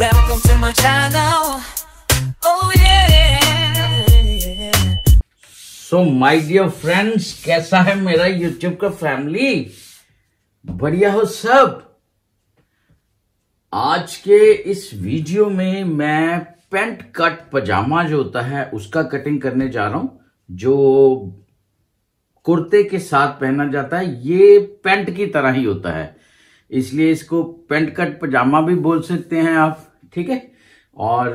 Welcome to my channel. Oh yeah. So my dear friends, कैसा है मेरा YouTube का फैमिली बढ़िया हो सब आज के इस वीडियो में मैं पेंट कट पजामा जो होता है उसका कटिंग करने जा रहा हूं जो कुर्ते के साथ पहना जाता है ये पेंट की तरह ही होता है इसलिए इसको पेंट कट पजामा भी बोल सकते हैं आप ठीक है और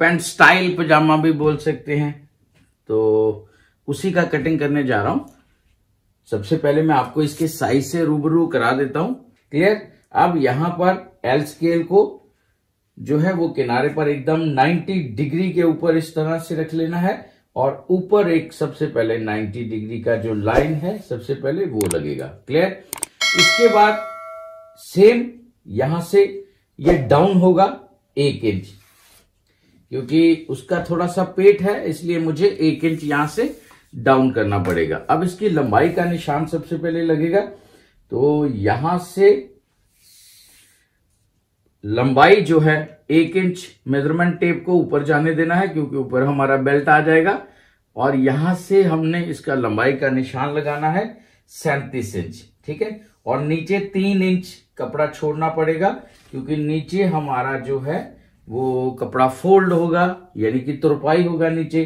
पैंट स्टाइल पजामा भी बोल सकते हैं तो उसी का कटिंग करने जा रहा हूं सबसे पहले मैं आपको इसके साइज से रूबरू करा देता हूं क्लियर अब यहां पर एल स्केल को जो है वो किनारे पर एकदम 90 डिग्री के ऊपर इस तरह से रख लेना है और ऊपर एक सबसे पहले 90 डिग्री का जो लाइन है सबसे पहले वो लगेगा क्लियर इसके बाद सेम यहां से ये यह डाउन होगा एक इंच क्योंकि उसका थोड़ा सा पेट है इसलिए मुझे एक इंच यहां से डाउन करना पड़ेगा अब इसकी लंबाई का निशान सबसे पहले लगेगा तो यहां से लंबाई जो है एक इंच मेजरमेंट टेप को ऊपर जाने देना है क्योंकि ऊपर हमारा बेल्ट आ जाएगा और यहां से हमने इसका लंबाई का निशान लगाना है सैंतीस इंच ठीक है और नीचे तीन इंच कपड़ा छोड़ना पड़ेगा क्योंकि नीचे हमारा जो है वो कपड़ा फोल्ड होगा यानी कि तुरपाई होगा नीचे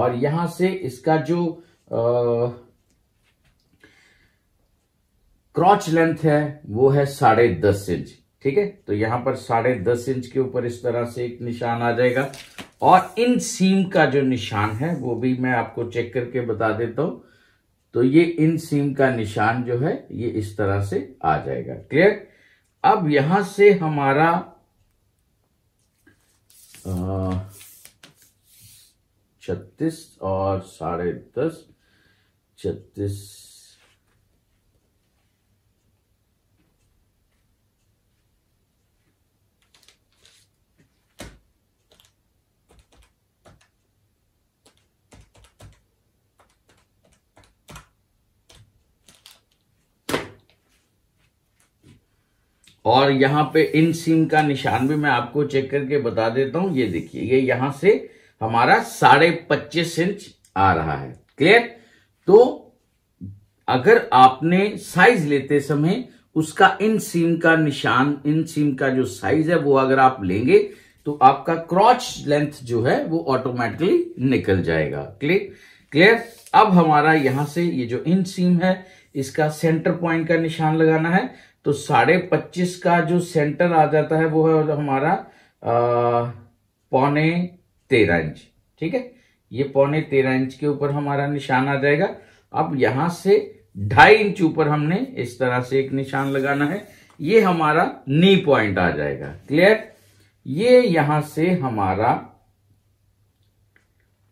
और यहां से इसका जो क्रॉच लेंथ है वो है साढ़े दस इंच ठीक है तो यहां पर साढ़े दस इंच के ऊपर इस तरह से एक निशान आ जाएगा और इन सीम का जो निशान है वो भी मैं आपको चेक करके बता देता हूं तो ये इन सीम का निशान जो है ये इस तरह से आ जाएगा क्लियर अब यहां से हमारा छत्तीस और साढ़े दस छत्तीस और यहां पे इन सीम का निशान भी मैं आपको चेक करके बता देता हूं ये देखिए ये यहां से हमारा साढ़े पच्चीस इंच आ रहा है क्लियर तो अगर आपने साइज लेते समय उसका इन सीम का निशान इन सीम का जो साइज है वो अगर आप लेंगे तो आपका क्रॉच लेंथ जो है वो ऑटोमेटिकली निकल जाएगा क्लियर क्लियर अब हमारा यहां से ये जो इन सीम है इसका सेंटर पॉइंट का निशान लगाना है तो साढ़े पच्चीस का जो सेंटर आ जाता है वो है हमारा पौने तेरह इंच ठीक है ये पौने तेरह इंच के ऊपर हमारा निशान आ जाएगा अब यहां से ढाई इंच ऊपर हमने इस तरह से एक निशान लगाना है ये हमारा नी पॉइंट आ जाएगा क्लियर ये यहां से हमारा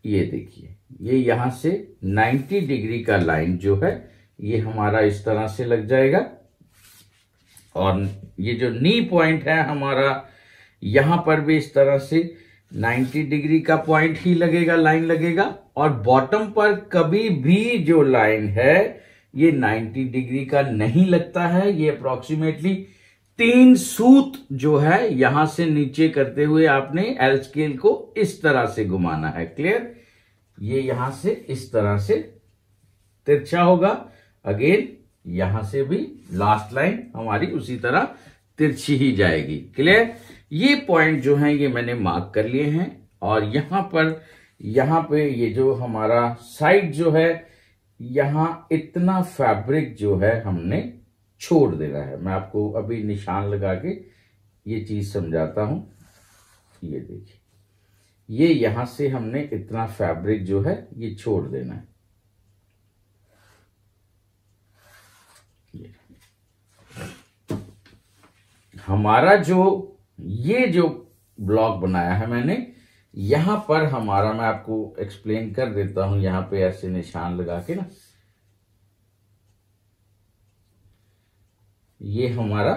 ये देखिए ये यहां से 90 डिग्री का लाइन जो है ये हमारा इस तरह से लग जाएगा और ये जो नी पॉइंट है हमारा यहां पर भी इस तरह से 90 डिग्री का पॉइंट ही लगेगा लाइन लगेगा और बॉटम पर कभी भी जो लाइन है ये 90 डिग्री का नहीं लगता है ये अप्रोक्सीमेटली तीन सूत जो है यहां से नीचे करते हुए आपने एल स्केल को इस तरह से घुमाना है क्लियर ये यहां से इस तरह से तिरछा होगा अगेन यहां से भी लास्ट लाइन हमारी उसी तरह तिरछी ही जाएगी क्लियर ये पॉइंट जो है ये मैंने मार्क कर लिए हैं और यहां पर यहां पे ये जो हमारा साइड जो है यहां इतना फैब्रिक जो है हमने छोड़ देना है मैं आपको अभी निशान लगा के ये चीज समझाता हूं ये देखिए ये यहां से हमने इतना फैब्रिक जो है ये छोड़ देना है हमारा जो ये जो ब्लॉक बनाया है मैंने यहां पर हमारा मैं आपको एक्सप्लेन कर देता हूं यहां पे ऐसे निशान लगा के ना ये हमारा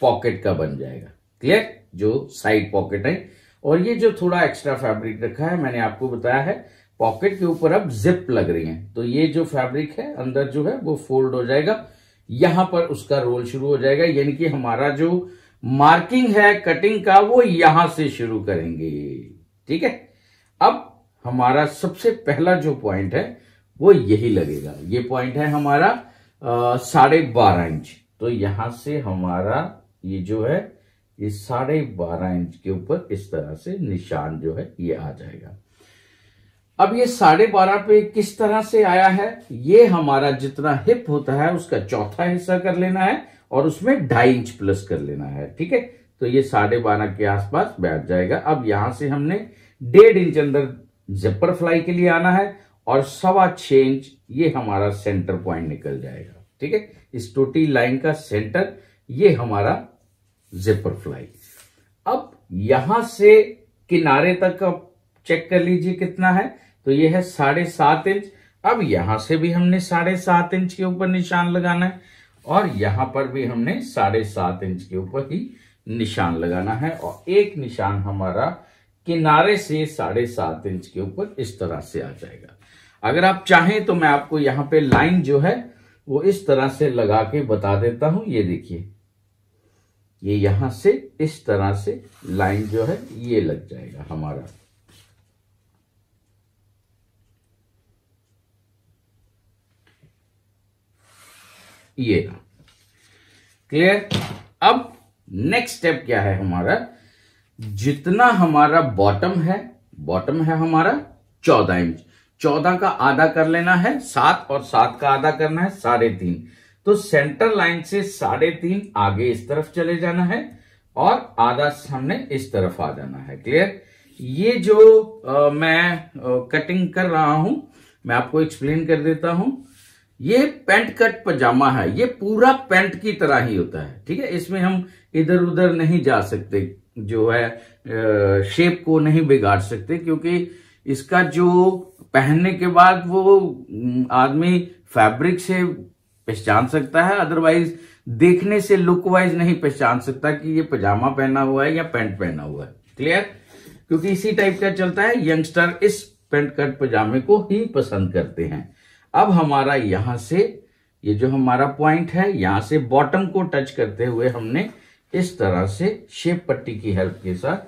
पॉकेट का बन जाएगा क्लियर जो साइड पॉकेट है और ये जो थोड़ा एक्स्ट्रा फैब्रिक रखा है मैंने आपको बताया है पॉकेट के ऊपर अब जिप लग रही है तो ये जो फैब्रिक है अंदर जो है वो फोल्ड हो जाएगा यहां पर उसका रोल शुरू हो जाएगा यानी कि हमारा जो मार्किंग है कटिंग का वो यहां से शुरू करेंगे ठीक है अब हमारा सबसे पहला जो पॉइंट है वो यही लगेगा ये पॉइंट है हमारा साढ़े बारह इंच तो यहां से हमारा ये जो है ये साढ़े बारह इंच के ऊपर इस तरह से निशान जो है ये आ जाएगा अब ये साढ़े बारह पे किस तरह से आया है ये हमारा जितना हिप होता है उसका चौथा हिस्सा कर लेना है और उसमें ढाई इंच प्लस कर लेना है ठीक है तो ये साढ़े बारह के आसपास बैठ जाएगा अब यहां से हमने डेढ़ इंच अंदर जपर फ्लाई के लिए आना है और सवा छह इंच ये हमारा सेंटर पॉइंट निकल जाएगा ठीक है इस टोटी लाइन का सेंटर ये हमारा जिपर फ्लाई अब यहां से किनारे तक आप चेक कर लीजिए कितना है तो ये है साढ़े सात इंच अब यहां से भी हमने साढ़े सात इंच के ऊपर निशान लगाना है और यहां पर भी हमने साढ़े सात इंच के ऊपर ही निशान लगाना है और एक निशान हमारा किनारे से साढ़े सात इंच के ऊपर इस तरह से आ जाएगा अगर आप चाहें तो मैं आपको यहां पे लाइन जो है वो इस तरह से लगा के बता देता हूं ये देखिए ये यहां से इस तरह से लाइन जो है ये लग जाएगा हमारा ये क्लियर अब नेक्स्ट स्टेप क्या है हमारा जितना हमारा बॉटम है बॉटम है हमारा चौदह इंच चौदह का आधा कर लेना है सात और सात का आधा करना है साढ़े तीन तो सेंटर लाइन से साढ़े तीन आगे इस तरफ चले जाना है और आधा हमने इस तरफ आ जाना है क्लियर ये जो आ, मैं आ, कटिंग कर रहा हूं मैं आपको एक्सप्लेन कर देता हूं ये पेंट कट पजामा है ये पूरा पेंट की तरह ही होता है ठीक है इसमें हम इधर उधर नहीं जा सकते जो है शेप को नहीं बिगाड़ सकते क्योंकि इसका जो पहनने के बाद वो आदमी फैब्रिक से पहचान सकता है अदरवाइज देखने से लुक वाइज नहीं पहचान सकता कि ये पजामा पहना हुआ है या पैंट पहना हुआ है क्लियर क्योंकि इसी टाइप का चलता है यंगस्टर इस पेंट कट पजामे को ही पसंद करते हैं अब हमारा यहां से ये जो हमारा पॉइंट है यहां से बॉटम को टच करते हुए हमने इस तरह से शेप पट्टी की हेल्प के साथ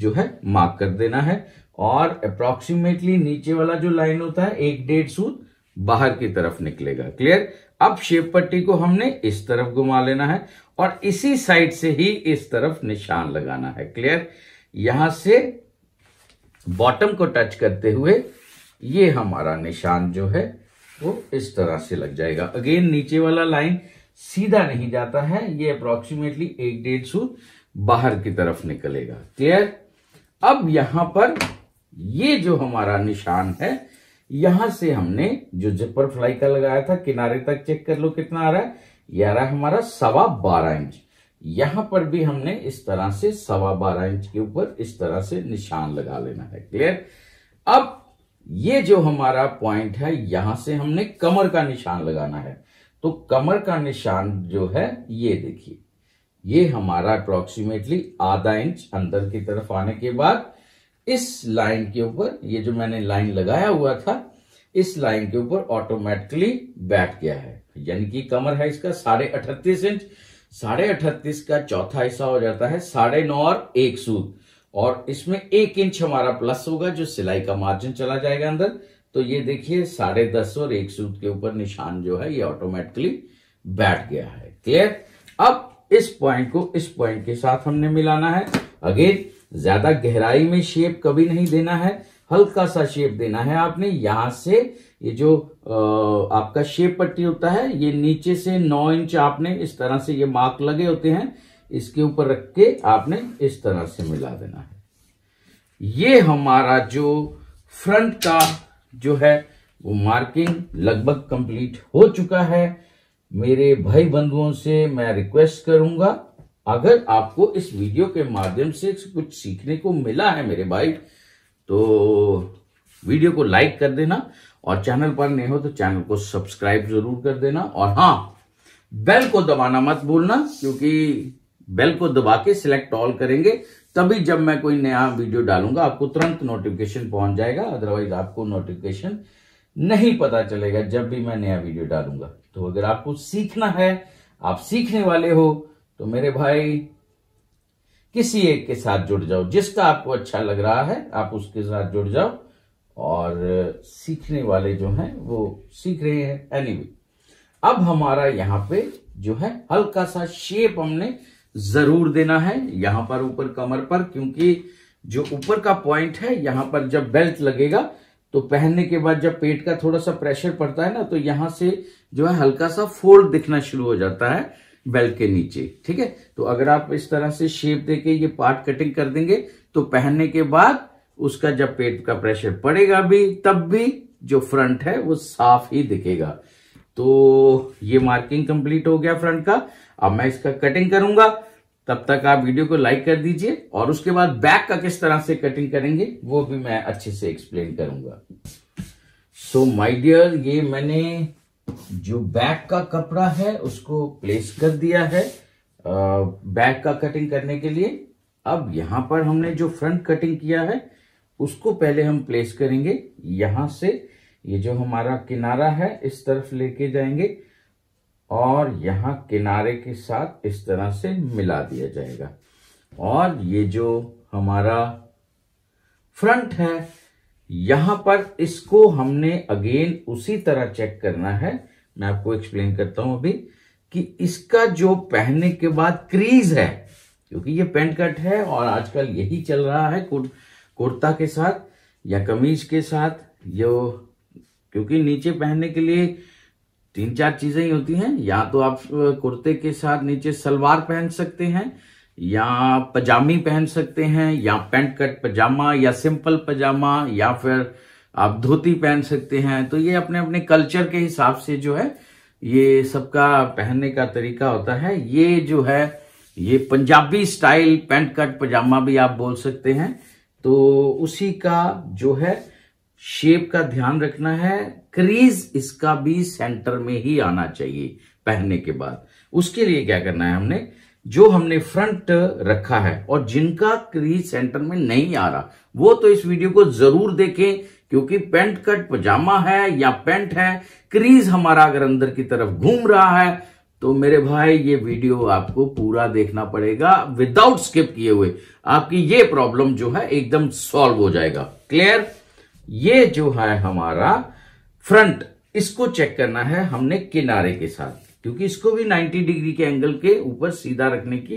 जो है मार्क कर देना है और अप्रोक्सीमेटली नीचे वाला जो लाइन होता है एक डेढ़ सूत बाहर की तरफ निकलेगा क्लियर अब शेप पट्टी को हमने इस तरफ घुमा लेना है और इसी साइड से ही इस तरफ निशान लगाना है क्लियर यहां से बॉटम को टच करते हुए ये हमारा निशान जो है वो इस तरह से लग जाएगा अगेन नीचे वाला लाइन सीधा नहीं जाता है ये अप्रोक्सीमेटली एक डेढ़ सू बाहर की तरफ निकलेगा क्लियर अब यहां पर ये जो हमारा निशान है यहां से हमने जो जिपर फ्लाई का लगाया था किनारे तक चेक कर लो कितना आ रहा है यह आ रहा है हमारा सवा बारह इंच यहां पर भी हमने इस तरह से सवा बारह इंच के ऊपर इस तरह से निशान लगा लेना है क्लियर अब ये जो हमारा पॉइंट है यहां से हमने कमर का निशान लगाना है तो कमर का निशान जो है ये देखिए ये हमारा अप्रोक्सीमेटली आधा इंच अंदर की तरफ आने के बाद इस लाइन के ऊपर ये जो मैंने लाइन लगाया हुआ था इस लाइन के ऊपर ऑटोमेटिकली बैठ गया है यानी कि कमर है इसका साढ़े अठतीस इंच साढ़े अठतीस का चौथा हिस्सा हो जाता है साढ़े नौ और एक सूद और इसमें एक इंच हमारा प्लस होगा जो सिलाई का मार्जिन चला जाएगा अंदर तो ये देखिए साढ़े दस और एक सूत के ऊपर निशान जो है ये ऑटोमेटिकली बैठ गया है क्लियर अब इस पॉइंट को इस पॉइंट के साथ हमने मिलाना है अगेन ज्यादा गहराई में शेप कभी नहीं देना है हल्का सा शेप देना है आपने यहां से ये जो आ, आपका शेप पट्टी होता है ये नीचे से नौ इंच आपने इस तरह से ये मार्क लगे होते हैं इसके ऊपर रख के आपने इस तरह से मिला देना है ये हमारा जो फ्रंट का जो है वो मार्किंग लगभग कंप्लीट हो चुका है मेरे भाई बंधुओं से मैं रिक्वेस्ट करूंगा अगर आपको इस वीडियो के माध्यम से कुछ सीखने को मिला है मेरे भाई तो वीडियो को लाइक कर देना और चैनल पर नहीं हो तो चैनल को सब्सक्राइब जरूर कर देना और हाँ बेल को दबाना मत भूलना क्योंकि बेल को दबा के सिलेक्ट ऑल करेंगे तभी जब मैं कोई नया वीडियो डालूंगा आपको तुरंत नोटिफिकेशन पहुंच जाएगा अदरवाइज आपको नोटिफिकेशन नहीं पता चलेगा जब भी मैं नया वीडियो डालूंगा तो अगर आपको सीखना है आप सीखने वाले हो तो मेरे भाई किसी एक के साथ जुड़ जाओ जिसका आपको अच्छा लग रहा है आप उसके साथ जुड़ जाओ और सीखने वाले जो हैं वो सीख रहे हैं एनीवे anyway, अब हमारा यहां पे जो है हल्का सा शेप हमने जरूर देना है यहां पर ऊपर कमर पर क्योंकि जो ऊपर का पॉइंट है यहां पर जब बेल्ट लगेगा तो पहनने के बाद जब पेट का थोड़ा सा प्रेशर पड़ता है ना तो यहां से जो है हल्का सा फोल्ड दिखना शुरू हो जाता है बेल्ट के नीचे ठीक है तो अगर आप इस तरह से शेप देके ये पार्ट कटिंग कर देंगे तो पहनने के बाद उसका जब पेट का प्रेशर पड़ेगा भी तब भी जो फ्रंट है वो साफ ही दिखेगा तो ये मार्किंग कंप्लीट हो गया फ्रंट का अब मैं इसका कटिंग करूंगा तब तक आप वीडियो को लाइक कर दीजिए और उसके बाद बैक का किस तरह से कटिंग करेंगे वो भी मैं अच्छे से एक्सप्लेन करूंगा सो माय डियर ये मैंने जो बैक का कपड़ा है उसको प्लेस कर दिया है बैक का कटिंग करने के लिए अब यहां पर हमने जो फ्रंट कटिंग किया है उसको पहले हम प्लेस करेंगे यहां से ये जो हमारा किनारा है इस तरफ लेके जाएंगे और यहाँ किनारे के साथ इस तरह से मिला दिया जाएगा और ये जो हमारा फ्रंट है यहां पर इसको हमने अगेन उसी तरह चेक करना है मैं आपको एक्सप्लेन करता हूं अभी कि इसका जो पहनने के बाद क्रीज है क्योंकि ये पेंट कट है और आजकल यही चल रहा है कुर्ता के साथ या कमीज के साथ जो क्योंकि नीचे पहनने के लिए तीन चार चीजें ही होती हैं या तो आप कुर्ते के साथ नीचे सलवार पहन सकते हैं या पजामी पहन सकते हैं या पैंट कट पजामा या सिंपल पजामा या फिर आप धोती पहन सकते हैं तो ये अपने अपने कल्चर के हिसाब से जो है ये सबका पहनने का तरीका होता है ये जो है ये पंजाबी स्टाइल पैंट कट पजामा भी आप बोल सकते हैं तो उसी का जो है शेप का ध्यान रखना है क्रीज इसका भी सेंटर में ही आना चाहिए पहनने के बाद उसके लिए क्या करना है हमने जो हमने फ्रंट रखा है और जिनका क्रीज सेंटर में नहीं आ रहा वो तो इस वीडियो को जरूर देखें क्योंकि पेंट कट पजामा है या पेंट है क्रीज हमारा अगर अंदर की तरफ घूम रहा है तो मेरे भाई ये वीडियो आपको पूरा देखना पड़ेगा विदाउट स्किप किए हुए आपकी ये प्रॉब्लम जो है एकदम सॉल्व हो जाएगा क्लियर ये जो है हमारा फ्रंट इसको चेक करना है हमने किनारे के साथ क्योंकि इसको भी 90 डिग्री के एंगल के ऊपर सीधा रखने की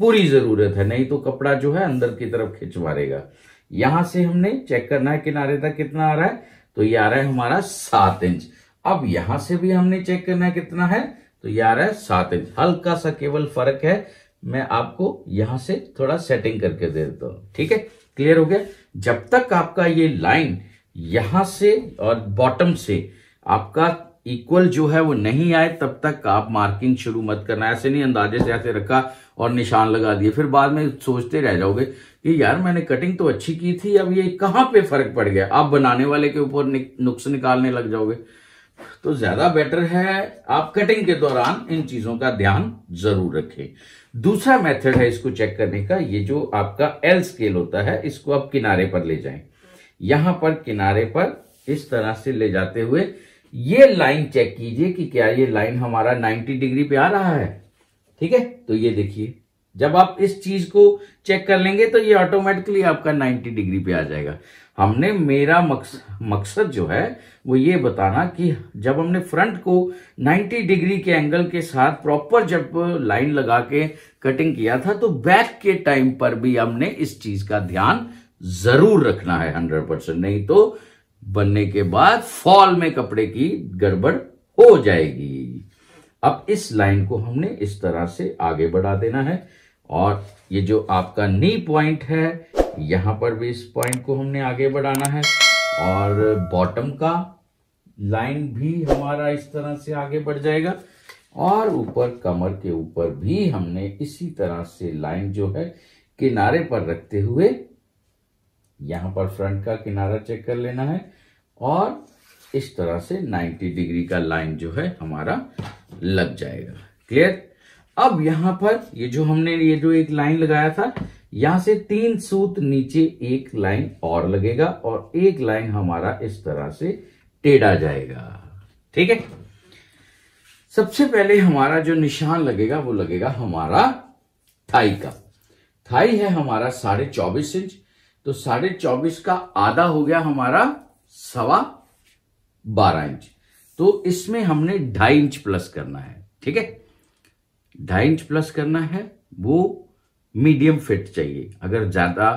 पूरी जरूरत है नहीं तो कपड़ा जो है अंदर की तरफ खिंचवारेगा यहां से हमने चेक करना है किनारे तक कितना आ रहा है तो ये आ रहा है हमारा सात इंच अब यहां से भी हमने चेक करना है कितना है तो ये आ रहा है सात इंच हल्का सा केवल फर्क है मैं आपको यहां से थोड़ा सेटिंग करके दे देता हूं ठीक है क्लियर हो गया जब तक आपका ये लाइन यहां से और बॉटम से आपका इक्वल जो है वो नहीं आए तब तक आप मार्किंग शुरू मत करना ऐसे नहीं अंदाजे से ऐसे रखा और निशान लगा दिए फिर बाद में सोचते रह जाओगे कि यार मैंने कटिंग तो अच्छी की थी अब ये कहां पे फर्क पड़ गया आप बनाने वाले के ऊपर नुक्स निकालने लग जाओगे तो ज्यादा बेटर है आप कटिंग के दौरान इन चीजों का ध्यान जरूर रखें दूसरा मेथड है इसको चेक करने का ये जो आपका एल स्केल होता है इसको आप किनारे पर ले जाएं यहां पर किनारे पर इस तरह से ले जाते हुए ये लाइन चेक कीजिए कि क्या ये लाइन हमारा 90 डिग्री पे आ रहा है ठीक है तो ये देखिए जब आप इस चीज को चेक कर लेंगे तो ये ऑटोमेटिकली आपका 90 डिग्री पे आ जाएगा हमने मेरा मकस, मकसद जो है वो ये बताना कि जब हमने फ्रंट को 90 डिग्री के एंगल के साथ प्रॉपर जब लाइन लगा के कटिंग किया था तो बैक के टाइम पर भी हमने इस चीज का ध्यान जरूर रखना है 100 परसेंट नहीं तो बनने के बाद फॉल में कपड़े की गड़बड़ हो जाएगी अब इस लाइन को हमने इस तरह से आगे बढ़ा देना है और ये जो आपका नी पॉइंट है यहाँ पर भी इस पॉइंट को हमने आगे बढ़ाना है और बॉटम का लाइन भी हमारा इस तरह से आगे बढ़ जाएगा और ऊपर कमर के ऊपर भी हमने इसी तरह से लाइन जो है किनारे पर रखते हुए यहां पर फ्रंट का किनारा चेक कर लेना है और इस तरह से 90 डिग्री का लाइन जो है हमारा लग जाएगा क्लियर अब यहां पर ये जो हमने ये जो एक लाइन लगाया था यहां से तीन सूत नीचे एक लाइन और लगेगा और एक लाइन हमारा इस तरह से टेढ़ा जाएगा ठीक है सबसे पहले हमारा जो निशान लगेगा वो लगेगा हमारा थाई का थाई है हमारा साढ़े चौबीस इंच तो साढ़े चौबीस का आधा हो गया हमारा सवा बारह इंच तो इसमें हमने ढाई इंच प्लस करना है ठीक है ढाई इंच प्लस करना है वो मीडियम फिट चाहिए अगर ज़्यादा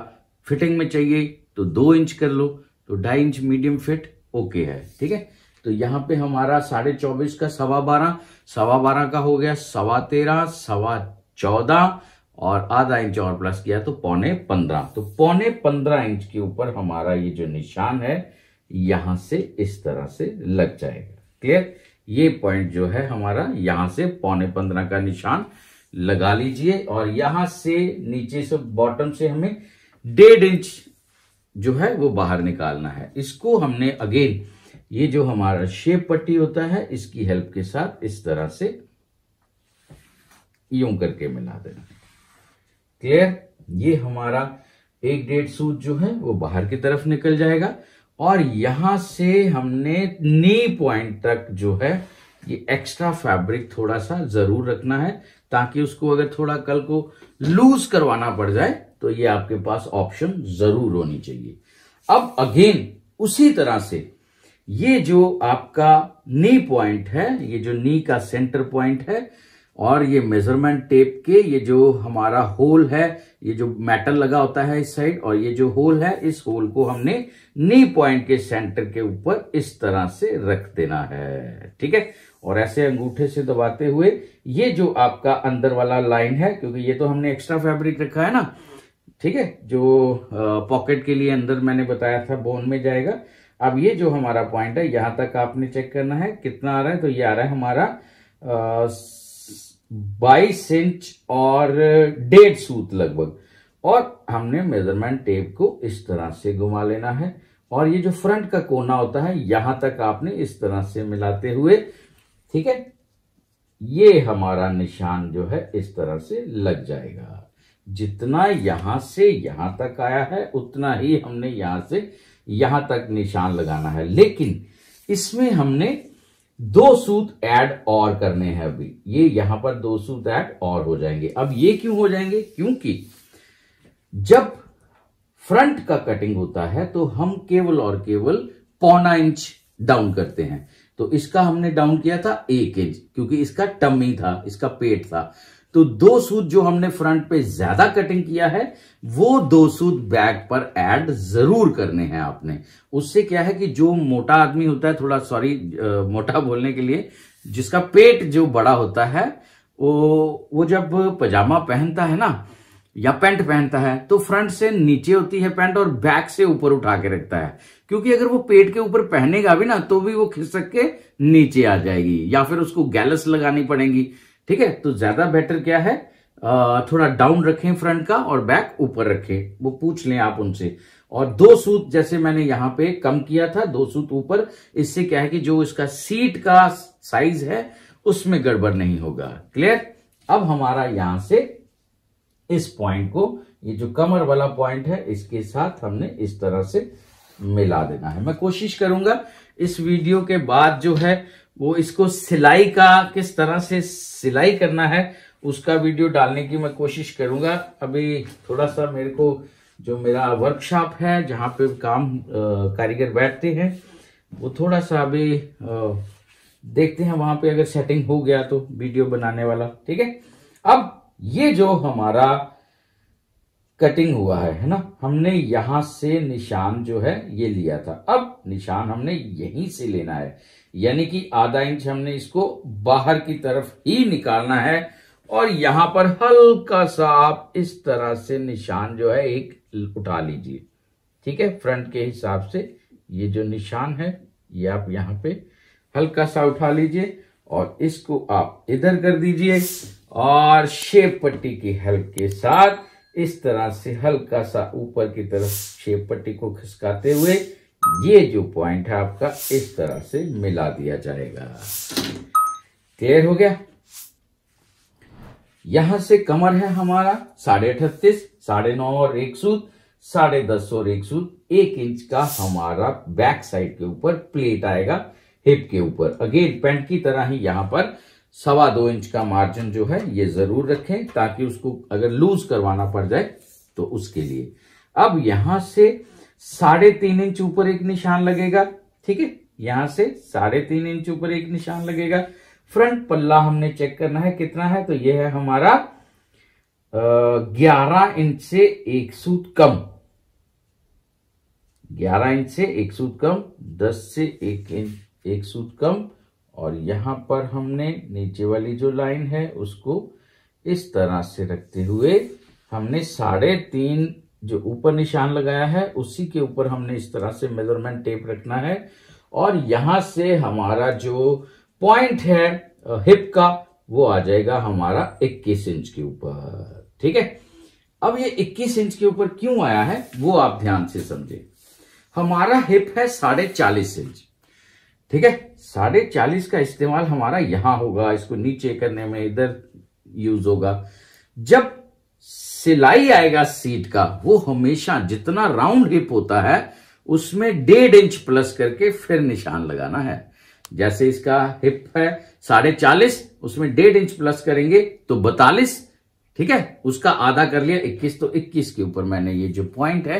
फिटिंग में चाहिए तो दो इंच कर लो तो ढाई इंच मीडियम फिट ओके है ठीक है तो यहाँ पे हमारा साढ़े चौबीस का सवा बारह सवा बारह का हो गया सवा तेरह सवा चौदह और आधा इंच और प्लस किया तो पौने पंद्रह तो पौने पंद्रह इंच के ऊपर हमारा ये जो निशान है यहां से इस तरह से लग जाएगा क्लियर ये पॉइंट जो है हमारा यहां से पौने पंद्रह का निशान लगा लीजिए और यहां से नीचे से बॉटम से हमें डेढ़ इंच जो है वो बाहर निकालना है इसको हमने अगेन ये जो हमारा शेप पट्टी होता है इसकी हेल्प के साथ इस तरह से यूं करके मिला देना क्लियर ये हमारा एक डेढ़ सूट जो है वो बाहर की तरफ निकल जाएगा और यहां से हमने नी पॉइंट तक जो है ये एक्स्ट्रा फैब्रिक थोड़ा सा जरूर रखना है ताकि उसको अगर थोड़ा कल को लूज करवाना पड़ जाए तो ये आपके पास ऑप्शन जरूर होनी चाहिए अब अगेन उसी तरह से ये जो आपका नी पॉइंट है ये जो नी का सेंटर पॉइंट है और ये मेजरमेंट टेप के ये जो हमारा होल है ये जो मेटल लगा होता है इस साइड और ये जो होल है इस होल को हमने नी पॉइंट के सेंटर के ऊपर इस तरह से रख देना है ठीक है और ऐसे अंगूठे से दबाते हुए ये जो आपका अंदर वाला लाइन है क्योंकि ये तो हमने एक्स्ट्रा फैब्रिक रखा है ना ठीक है जो पॉकेट के लिए अंदर मैंने बताया था बोन में जाएगा अब ये जो हमारा पॉइंट है यहां तक आपने चेक करना है कितना आ रहा है तो ये आ रहा है हमारा आ, बाईस इंच और डेढ़ सूत लगभग और हमने मेजरमेंट टेप को इस तरह से घुमा लेना है और ये जो फ्रंट का कोना होता है यहां तक आपने इस तरह से मिलाते हुए ठीक है ये हमारा निशान जो है इस तरह से लग जाएगा जितना यहां से यहां तक आया है उतना ही हमने यहां से यहां तक निशान लगाना है लेकिन इसमें हमने दो सूत ऐड और करने हैं अभी ये यहां पर दो सूत ऐड और हो जाएंगे अब ये क्यों हो जाएंगे क्योंकि जब फ्रंट का कटिंग होता है तो हम केवल और केवल पौना इंच डाउन करते हैं तो इसका हमने डाउन किया था एक इंच क्योंकि इसका टमी था इसका पेट था तो दो सूद जो हमने फ्रंट पे ज्यादा कटिंग किया है वो दो सूद बैक पर ऐड जरूर करने हैं आपने उससे क्या है कि जो मोटा आदमी होता है थोड़ा सॉरी मोटा बोलने के लिए जिसका पेट जो बड़ा होता है वो वो जब पजामा पहनता है ना या पैंट पहनता है तो फ्रंट से नीचे होती है पैंट और बैक से ऊपर उठा के रखता है क्योंकि अगर वो पेट के ऊपर पहनेगा भी ना तो भी वो खिसक के नीचे आ जाएगी या फिर उसको गैलस लगानी पड़ेगी ठीक है तो ज्यादा बेटर क्या है थोड़ा डाउन रखें फ्रंट का और बैक ऊपर रखें वो पूछ लें आप उनसे और दो सूत जैसे मैंने यहां पे कम किया था दो सूत ऊपर इससे क्या है कि जो इसका सीट का साइज है उसमें गड़बड़ नहीं होगा क्लियर अब हमारा यहां से इस पॉइंट को ये जो कमर वाला पॉइंट है इसके साथ हमने इस तरह से मिला देना है मैं कोशिश करूंगा इस वीडियो के बाद जो है वो इसको सिलाई का किस तरह से सिलाई करना है उसका वीडियो डालने की मैं कोशिश करूंगा अभी थोड़ा सा मेरे को जो मेरा वर्कशॉप है जहाँ पे काम कारीगर बैठते हैं वो थोड़ा सा अभी आ, देखते हैं वहां पे अगर सेटिंग हो गया तो वीडियो बनाने वाला ठीक है अब ये जो हमारा कटिंग हुआ है है ना हमने यहां से निशान जो है ये लिया था अब निशान हमने यहीं से लेना है यानी कि आधा इंच हमने इसको बाहर की तरफ ही निकालना है और यहां पर हल्का सा आप इस तरह से निशान जो है एक उठा लीजिए ठीक है फ्रंट के हिसाब से ये जो निशान है ये आप यहाँ पे हल्का सा उठा लीजिए और इसको आप इधर कर दीजिए और शेप पट्टी की हेल्प के साथ इस तरह से हल्का सा ऊपर की तरफ शेप पट्टी को खिसकाते हुए ये जो पॉइंट है आपका इस तरह से मिला दिया जाएगा क्लियर हो गया यहां से कमर है हमारा साढ़े अठतीस साढ़े नौ और एक सूत साढ़े दस और एक सूत एक इंच का हमारा बैक साइड के ऊपर प्लेट आएगा हिप के ऊपर अगेन पेंट की तरह ही यहां पर सवा दो इंच का मार्जिन जो है ये जरूर रखें ताकि उसको अगर लूज करवाना पड़ जाए तो उसके लिए अब यहां से साढ़े तीन इंच ऊपर एक निशान लगेगा ठीक है यहां से साढ़े तीन इंच ऊपर एक निशान लगेगा फ्रंट पल्ला हमने चेक करना है कितना है तो यह है हमारा ग्यारह इंच से एक सूत कम ग्यारह इंच से एक सूत कम दस से एक इंच एक सूत कम और यहां पर हमने नीचे वाली जो लाइन है उसको इस तरह से रखते हुए हमने साढ़े तीन जो ऊपर निशान लगाया है उसी के ऊपर हमने इस तरह से मेजरमेंट टेप रखना है और यहां से हमारा जो पॉइंट है हिप का वो आ जाएगा हमारा 21 इंच के ऊपर ठीक है अब ये 21 इंच के ऊपर क्यों आया है वो आप ध्यान से समझे हमारा हिप है साढ़े चालीस इंच ठीक है साढ़े चालीस का इस्तेमाल हमारा यहां होगा इसको नीचे करने में इधर यूज होगा जब सिलाई आएगा सीट का वो हमेशा जितना राउंड हिप होता है उसमें डेढ़ इंच प्लस करके फिर निशान लगाना है जैसे इसका हिप है साढ़े चालीस उसमें डेढ़ इंच प्लस करेंगे तो बतालीस ठीक है उसका आधा कर लिया इक्कीस तो इक्कीस के ऊपर मैंने ये जो पॉइंट है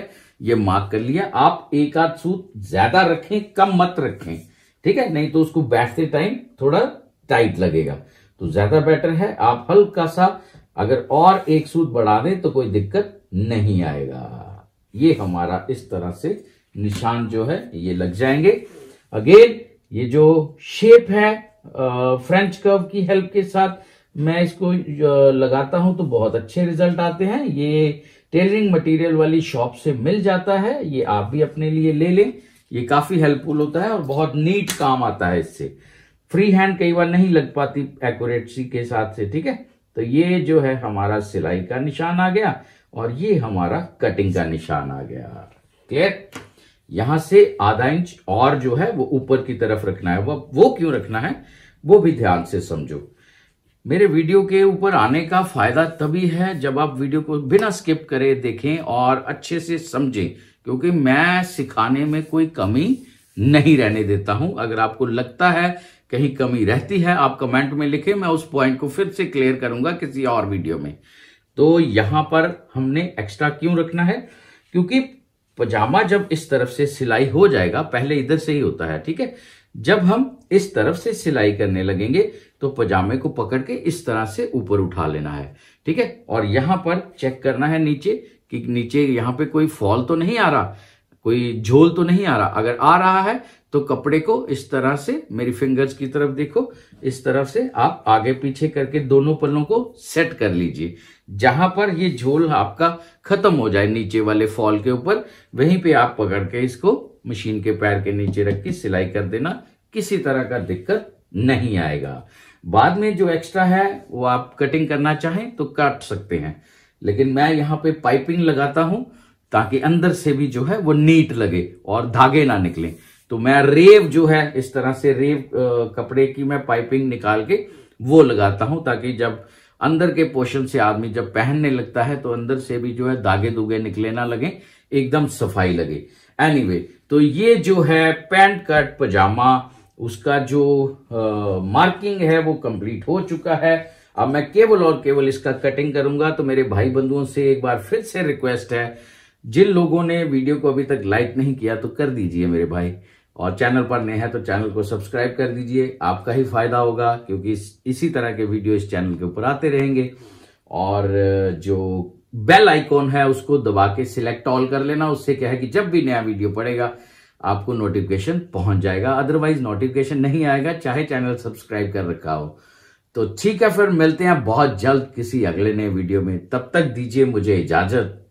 ये मार्क कर लिया आप एक आध सूत ज्यादा रखें कम मत रखें ठीक है नहीं तो उसको बैठते टाइम थोड़ा टाइट लगेगा तो ज्यादा बेटर है आप हल्का सा अगर और एक सूत बढ़ा दें तो कोई दिक्कत नहीं आएगा ये हमारा इस तरह से निशान जो है ये लग जाएंगे अगेन ये जो शेप है फ्रेंच कर्व की हेल्प के साथ मैं इसको लगाता हूं तो बहुत अच्छे रिजल्ट आते हैं ये टेलरिंग मटेरियल वाली शॉप से मिल जाता है ये आप भी अपने लिए ले लें ये काफी हेल्पफुल होता है और बहुत नीट काम आता है इससे फ्री हैंड कई बार नहीं लग पाती एक्यूरेसी के साथ से ठीक है तो ये जो है हमारा सिलाई का निशान आ गया और ये हमारा कटिंग का निशान आ गया क्लियर यहां से आधा इंच और जो है वो ऊपर की तरफ रखना है वो, वो क्यों रखना है वो भी ध्यान से समझो मेरे वीडियो के ऊपर आने का फायदा तभी है जब आप वीडियो को बिना स्किप करे देखें और अच्छे से समझें क्योंकि मैं सिखाने में कोई कमी नहीं रहने देता हूं अगर आपको लगता है कहीं कमी रहती है आप कमेंट में लिखें मैं उस पॉइंट को फिर से क्लियर करूंगा किसी और वीडियो में तो यहां पर हमने एक्स्ट्रा क्यों रखना है क्योंकि पजामा जब इस तरफ से सिलाई हो जाएगा पहले इधर से ही होता है ठीक है जब हम इस तरफ से सिलाई करने लगेंगे तो पजामे को पकड़ के इस तरह से ऊपर उठा लेना है ठीक है और यहां पर चेक करना है नीचे कि नीचे यहाँ पे कोई फॉल तो नहीं आ रहा कोई झोल तो नहीं आ रहा अगर आ रहा है तो कपड़े को इस तरह से मेरी फिंगर्स की तरफ देखो इस तरफ से आप आगे पीछे करके दोनों पलों को सेट कर लीजिए जहां पर ये झोल आपका खत्म हो जाए नीचे वाले फॉल के ऊपर वहीं पे आप पकड़ के इसको मशीन के पैर के नीचे रख के सिलाई कर देना किसी तरह का दिक्कत नहीं आएगा बाद में जो एक्स्ट्रा है वो आप कटिंग करना चाहें तो काट सकते हैं लेकिन मैं यहाँ पे पाइपिंग लगाता हूं ताकि अंदर से भी जो है वो नीट लगे और धागे ना निकले तो मैं रेव जो है इस तरह से रेव कपड़े की मैं पाइपिंग निकाल के वो लगाता हूं ताकि जब अंदर के पोर्शन से आदमी जब पहनने लगता है तो अंदर से भी जो है धागे दुगे निकले ना लगे एकदम सफाई लगे एनी anyway, तो ये जो है पैंट कट पजामा उसका जो आ, मार्किंग है वो कंप्लीट हो चुका है अब मैं केवल और केवल इसका कटिंग करूंगा तो मेरे भाई बंधुओं से एक बार फिर से रिक्वेस्ट है जिन लोगों ने वीडियो को अभी तक लाइक नहीं किया तो कर दीजिए मेरे भाई और चैनल पर नए हैं तो चैनल को सब्सक्राइब कर दीजिए आपका ही फायदा होगा क्योंकि इस, इसी तरह के वीडियो इस चैनल के ऊपर आते रहेंगे और जो बेल आइकॉन है उसको दबा के सिलेक्ट ऑल कर लेना उससे क्या है कि जब भी नया वीडियो पड़ेगा आपको नोटिफिकेशन पहुंच जाएगा अदरवाइज नोटिफिकेशन नहीं आएगा चाहे चैनल सब्सक्राइब कर रखा हो तो ठीक है फिर मिलते हैं बहुत जल्द किसी अगले नए वीडियो में तब तक दीजिए मुझे इजाजत